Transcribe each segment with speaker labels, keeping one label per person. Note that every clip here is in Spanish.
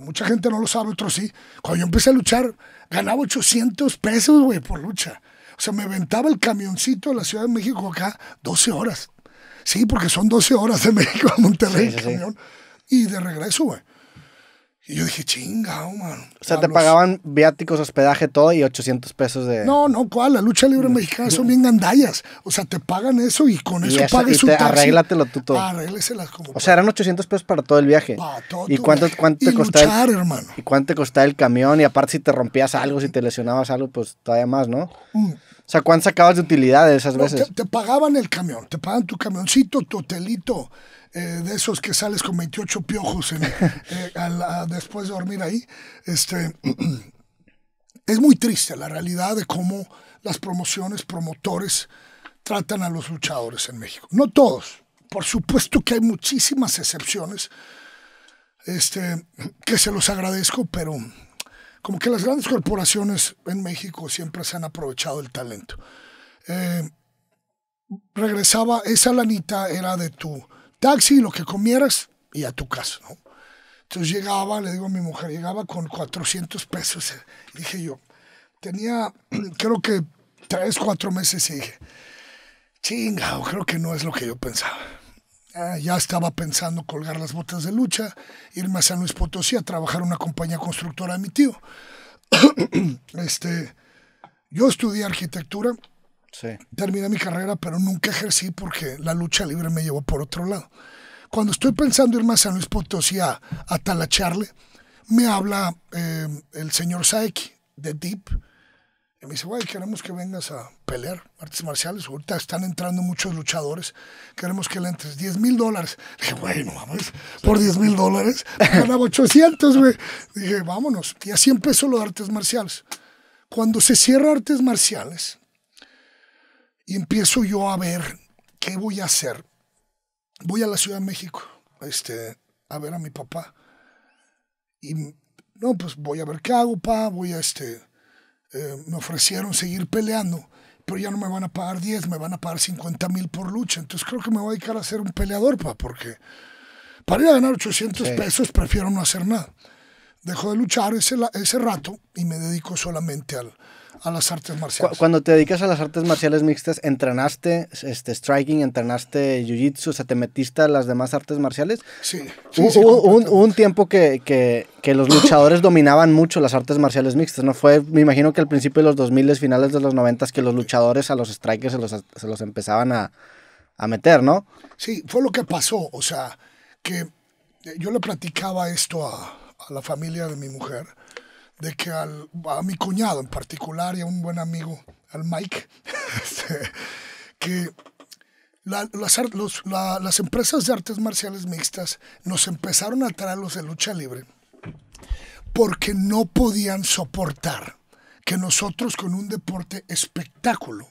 Speaker 1: Mucha gente no lo sabe, otros sí. Cuando yo empecé a luchar, ganaba 800 pesos, güey, por lucha. O sea, me ventaba el camioncito de la Ciudad de México acá 12 horas. Sí, porque son 12 horas de México
Speaker 2: a Monterrey, el camión.
Speaker 1: Y de regreso, güey.
Speaker 2: Y yo dije, chingado, mano. O sea, ah, te pagaban viáticos, hospedaje, todo y 800 pesos de. No,
Speaker 1: no, cuál. La lucha libre mm. mexicana son bien gandallas. O sea, te pagan eso y con eso, eso taxi. Arréglatelo tú todo. Arrégleselas
Speaker 2: como. O sea, eran 800 pesos para todo el viaje. Para todo ¿Y cuánto, viaje. te y costaba? hermano. ¿Y cuánto te costaba el camión? Y aparte, si te rompías algo, si te lesionabas algo, pues todavía más, ¿no?
Speaker 1: Mm. O
Speaker 2: sea, ¿cuánto sacabas de utilidad de esas veces?
Speaker 1: Te, pagaban el camión, te pagan tu camioncito, tu hotelito, eh, de esos que sales con 28 piojos eh, después de dormir ahí. Este, es muy triste la realidad de cómo las promociones, promotores tratan a los luchadores en México. No todos. Por supuesto que hay muchísimas excepciones este, que se los agradezco, pero como que las grandes corporaciones en México siempre se han aprovechado el talento. Eh, regresaba, esa lanita era de tu taxi, lo que comieras y a tu casa, ¿no? Entonces llegaba, le digo a mi mujer, llegaba con 400 pesos, dije yo. Tenía, creo que tres, cuatro meses y dije, chingado, creo que no es lo que yo pensaba. Ah, ya estaba pensando colgar las botas de lucha, irme a San Luis Potosí a trabajar en una compañía constructora de mi tío. este, yo estudié arquitectura, Sí. Terminé mi carrera, pero nunca ejercí porque la lucha libre me llevó por otro lado. Cuando estoy pensando más a San Luis Potosí a, a talacharle, me habla eh, el señor Saeki de Deep. Y me dice, güey, queremos que vengas a pelear artes marciales. Ahorita están entrando muchos luchadores. Queremos que le entres 10 mil dólares. Dije, güey, no por 10 mil dólares ganaba 800, güey. Dije, vámonos. Y así empezó los artes marciales. Cuando se cierra artes marciales, y empiezo yo a ver qué voy a hacer. Voy a la Ciudad de México este, a ver a mi papá. Y no, pues voy a ver qué hago, pa, voy a este. Eh, me ofrecieron seguir peleando, pero ya no me van a pagar 10, me van a pagar 50 mil por lucha. Entonces creo que me voy a dedicar a ser un peleador, pa, porque para ganar 800 pesos prefiero no hacer nada. Dejo de luchar ese, ese rato y me dedico solamente al, a las artes marciales.
Speaker 2: Cuando te dedicas a las artes marciales mixtas, ¿entrenaste este, striking, entrenaste jiu-jitsu, o sea, te metiste a las demás artes marciales? Sí. hubo, un, un, tiempo que, que, que los luchadores dominaban mucho las artes marciales mixtas, ¿no? Fue, me imagino que al principio de los 2000, finales de los 90, que los luchadores a los strikers se los, se los empezaban a, a meter, ¿no? Sí, fue lo que pasó, o sea, que yo le platicaba esto a, a la
Speaker 1: familia de mi mujer de que a mi cuñado en particular y a un buen amigo, al Mike, este, que las, empresas de artes marciales mixtas nos empezaron a traer los de lucha libre porque no podían soportar que nosotros con un deporte espectáculo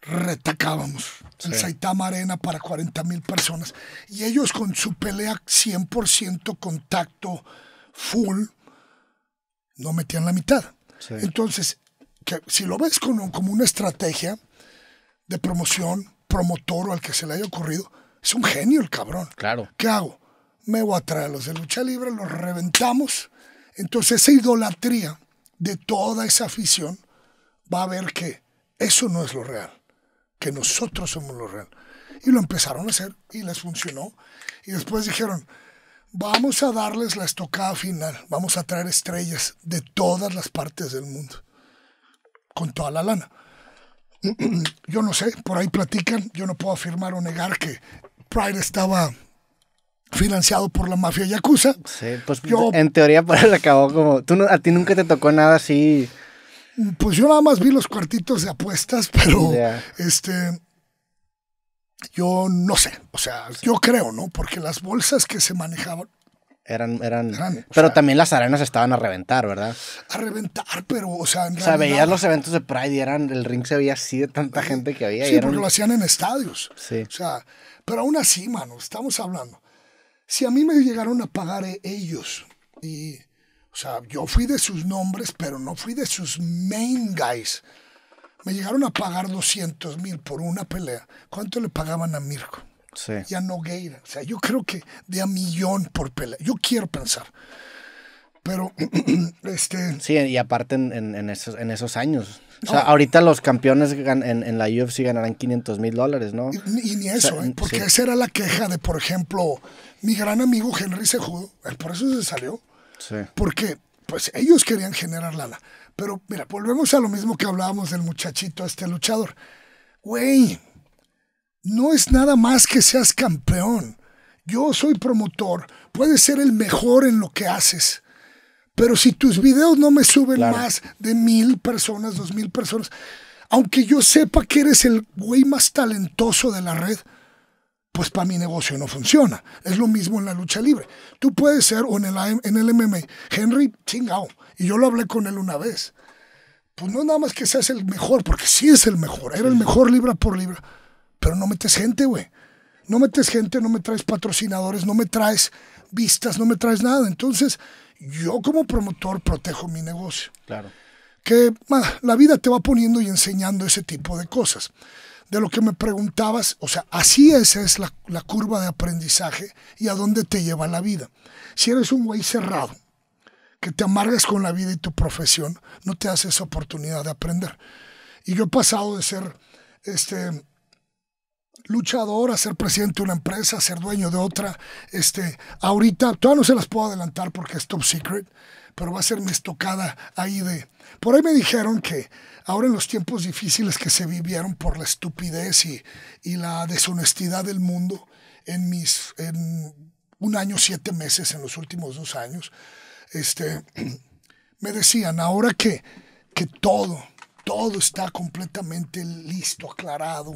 Speaker 1: retacábamos el Saitama Arena para 40 mil personas y ellos con su pelea 100% contacto full no metían la mitad. Entonces, si lo ves como una estrategia de promoción, promotor o al que se le haya ocurrido, es un genio el cabrón. Claro. ¿Qué hago? Me voy a traer a los de lucha libre, los reventamos. Entonces, esa idolatría de toda esa afición va a ver que eso no es lo real, que nosotros somos lo real. Y lo empezaron a hacer y les funcionó. Y después dijeron, vamos a darles la estocada final, vamos a traer estrellas de todas las partes del mundo, con toda la lana. Yo no sé, por ahí platican, yo no puedo afirmar o negar que Pride estaba
Speaker 2: financiado por la mafia yakuza. Sí, pues yo, en teoría por él acabó como, tú a ti nunca te tocó nada así. Pues yo nada más vi los cuartitos de apuestas, pero este yo no sé,
Speaker 1: o sea, yo creo, ¿no? Porque las bolsas que se manejaban
Speaker 2: eran, eran, pero también las arenas estaban a reventar, ¿verdad?
Speaker 1: A reventar, pero, o sea, O sea, veías
Speaker 2: los eventos de Pride y eran, el ring se veía así de tanta gente que había. Sí, porque lo
Speaker 1: hacían en estadios. Sí. O sea, pero aún así, mano, estamos hablando. Si a mí me llegaron a pagar eh, ellos y, o sea, yo fui de sus nombres, pero no fui de sus main guys. Me llegaron a pagar 200 mil por una pelea. ¿Cuánto le pagaban a Mirko?
Speaker 2: Sí. Y a Nogueira. O sea, yo creo que de a millón por pelea. Yo quiero pensar. Pero, este. Sí, y aparte en, esos, años. O sea, ahorita los campeones en, la UFC ganarán 500 mil dólares, ¿no? Y, ni eso, ¿eh? porque esa
Speaker 1: era la queja de, por ejemplo, mi gran amigo Henry Sejudo, por eso se salió. Sí. Porque pues ellos querían generar lana. Pero mira, volvemos a lo mismo que hablábamos del muchachito, este luchador. Güey, no es nada más que seas campeón. Yo soy promotor, puedes ser el mejor en lo que haces. Pero si tus videos no me suben más de mil personas, dos mil personas, aunque yo sepa que eres el güey más talentoso de la red, pues para mi negocio no funciona. Es lo mismo en la lucha libre. Tú puedes ser, o en el, en el MMA, Henry, chingao. Y yo lo hablé con él una vez. Pues no nada más que seas el mejor, porque sí es el mejor. Era el mejor libra por libra. Pero no metes gente, güey. No metes gente, no me traes patrocinadores, no me traes vistas, no me traes nada. Entonces, yo como promotor protejo mi negocio. Claro. Que la vida te va poniendo y enseñando ese tipo de cosas de lo que me preguntabas, o sea, así esa es la, curva de aprendizaje y a dónde te lleva la vida. Si eres un güey cerrado, que te amargas con la vida y tu profesión, no te das esa oportunidad de aprender. Y yo he pasado de ser este, luchador, a ser presidente de una empresa, a ser dueño de otra. Este, ahorita, todavía no se las puedo adelantar porque es top secret pero va a ser mi estocada ahí de... Por ahí me dijeron que ahora en los tiempos difíciles que se vivieron por la estupidez y, la deshonestidad del mundo, en mis... En un año, siete meses, en los últimos dos años, este, me decían, ahora que, que todo, todo está completamente listo, aclarado,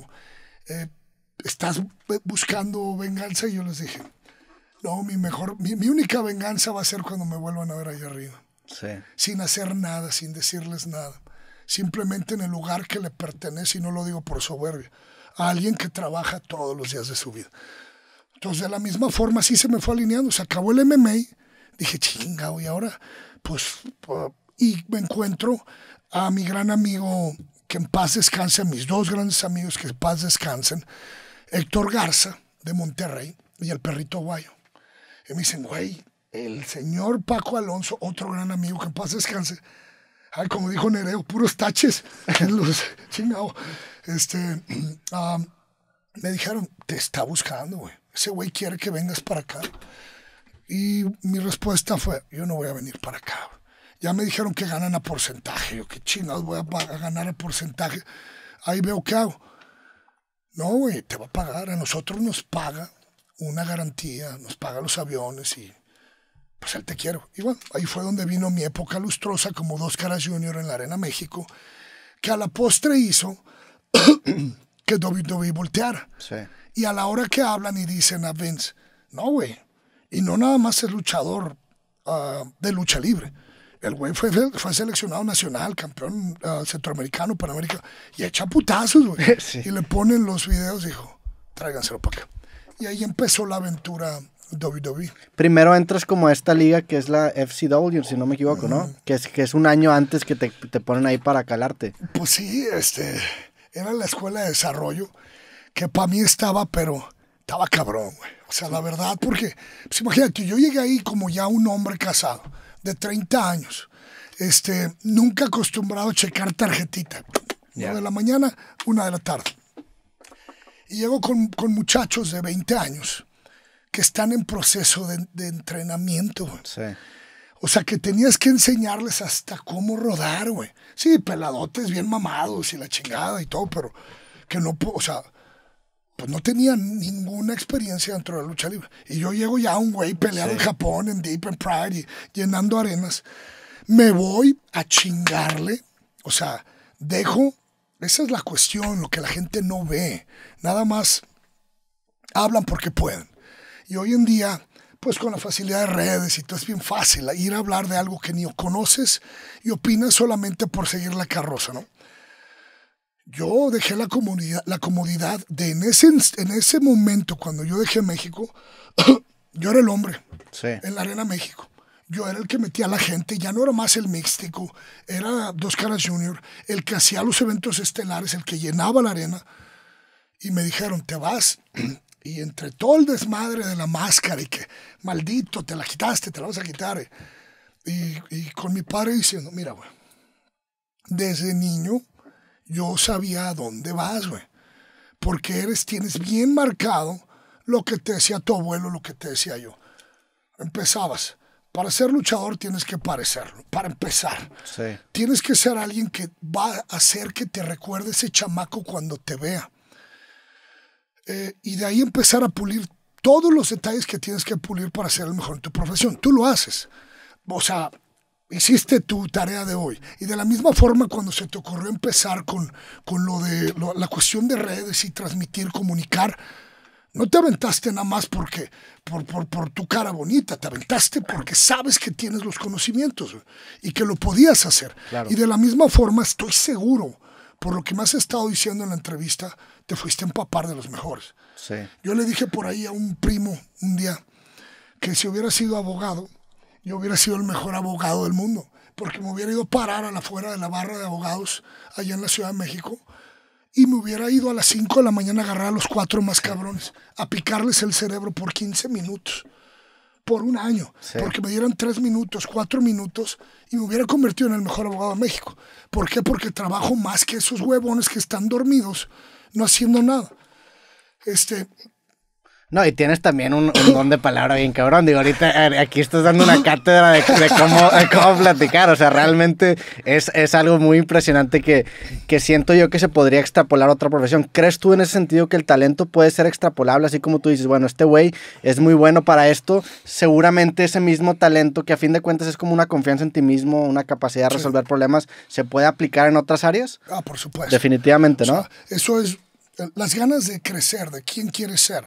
Speaker 1: eh, estás buscando venganza, y yo les dije, no, mi mejor, mi, única venganza va a ser cuando me vuelvan a ver allá arriba. Sí. Sin hacer nada, sin decirles nada. Simplemente en el lugar que le pertenece, y no lo digo por soberbia, a alguien que trabaja todos los días de su vida. Entonces, de la misma forma, sí se me fue alineando. Se acabó el MMA. Dije, chingado, y ahora, pues, y me encuentro a mi gran amigo, que en paz descanse, a mis dos grandes amigos que en paz descansen, Héctor Garza, de Monterrey, y el perrito Guayo. Y me dicen, güey, el señor Paco Alonso, otro gran amigo, que en paz descanse. Ay, como dijo Nereo, puros taches en los chingados. Este, me dijeron, te está buscando, güey. Ese güey quiere que vengas para acá. Y mi respuesta fue, yo no voy a venir para acá. Ya me dijeron que ganan a porcentaje. Yo, qué chingados voy a, a ganar a porcentaje. Ahí veo qué hago. No, güey, te va a pagar. A nosotros nos paga una garantía, nos paga los aviones y pues él te quiero. Y bueno, ahí fue donde vino mi época lustrosa como dos caras junior en la Arena México, que a la postre hizo que WWE volteara. Sí. Y a la hora que hablan y dicen a Vince, no, güey, y no nada más es luchador ah, de lucha libre. El güey fue, seleccionado nacional, campeón centroamericano ah, centroamericano, panamericano y echa putazos, güey. Y le ponen los videos, dijo, tráiganselo para acá. Y ahí empezó la aventura WWE.
Speaker 2: Primero entras como a esta liga que es la FCW, si no me equivoco, ¿no? Que, es, que es un año antes que te, te, ponen ahí para calarte. Pues sí, este,
Speaker 1: era la escuela de desarrollo, que para mí estaba, pero estaba cabrón, güey. O sea, la verdad, porque, pues imagínate, yo llegué ahí como ya un hombre casado, de 30 años, este, nunca acostumbrado a checar tarjetita. Una de la mañana, una de la tarde. Y llego con, muchachos de 20 años que están en proceso de, de entrenamiento. Sí. O sea, que tenías que enseñarles hasta cómo rodar, güey. Sí, peladotes bien mamados y la chingada y todo, pero que no, o sea, pues no tenían ninguna experiencia dentro de la lucha libre. Y yo llego ya a un güey peleado en Japón, en Deep and Pride, llenando arenas. Me voy a chingarle, o sea, dejo esa es la cuestión, lo que la gente no ve. Nada más hablan porque pueden. Y hoy en día, pues con la facilidad de redes y todo es bien fácil ir a hablar de algo que ni conoces y opinas solamente por seguir la carroza, ¿no? Yo dejé la comodidad, la comodidad de en ese, en ese momento, cuando yo dejé México, yo era el hombre en la Arena México yo era el que metía a la gente, ya no era más el místico, era Dos Caras Junior, el que hacía los eventos estelares, el que llenaba la arena. Y me dijeron, te vas. Y entre todo el desmadre de la máscara y que, maldito, te la quitaste, te la vas a quitar. Eh. Y, con mi padre diciendo, mira, güey, desde niño yo sabía a dónde vas, güey. Porque eres, tienes bien marcado lo que te decía tu abuelo, lo que te decía yo. Empezabas para ser luchador tienes que parecerlo, para empezar. Tienes que ser alguien que va a hacer que te recuerde ese chamaco cuando te vea. Eh, y de ahí empezar a pulir todos los detalles que tienes que pulir para ser el mejor en tu profesión. Tú lo haces. O sea, hiciste tu tarea de hoy. Y de la misma forma, cuando se te ocurrió empezar con, con lo de la cuestión de redes y transmitir, comunicar, no te aventaste nada más porque, por, por, tu cara bonita, te aventaste porque sabes que tienes los conocimientos y que lo podías hacer. Y de la misma forma, estoy seguro, por lo que me has estado diciendo en la entrevista, te fuiste a empapar de los mejores. Yo le dije por ahí a un primo un día que si hubiera sido abogado, yo hubiera sido el mejor abogado del mundo, porque me hubiera ido a parar a la fuera de la barra de abogados allá en la Ciudad de México y me hubiera ido a las 5 de la mañana a agarrar a los cuatro más cabrones, a picarles el cerebro por 15 minutos, por un año, porque me dieran 3 minutos, 4 minutos y me hubiera convertido en el mejor abogado de México. ¿Por qué? Porque trabajo más que esos huevones que están dormidos, no haciendo nada. Este,
Speaker 2: no, y tienes también un, don de palabra bien cabrón. Digo, ahorita aquí estás dando una cátedra de, cómo, platicar. O sea, realmente es, algo muy impresionante que, que, siento yo que se podría extrapolar a otra profesión. ¿Crees tú en ese sentido que el talento puede ser extrapolable? Así como tú dices, bueno, este güey es muy bueno para esto. Seguramente ese mismo talento, que a fin de cuentas es como una confianza en ti mismo, una capacidad de resolver problemas, ¿se puede aplicar en otras áreas? Ah, por supuesto. Definitivamente, ¿no? eso es las
Speaker 1: ganas de crecer, de quién quiere ser.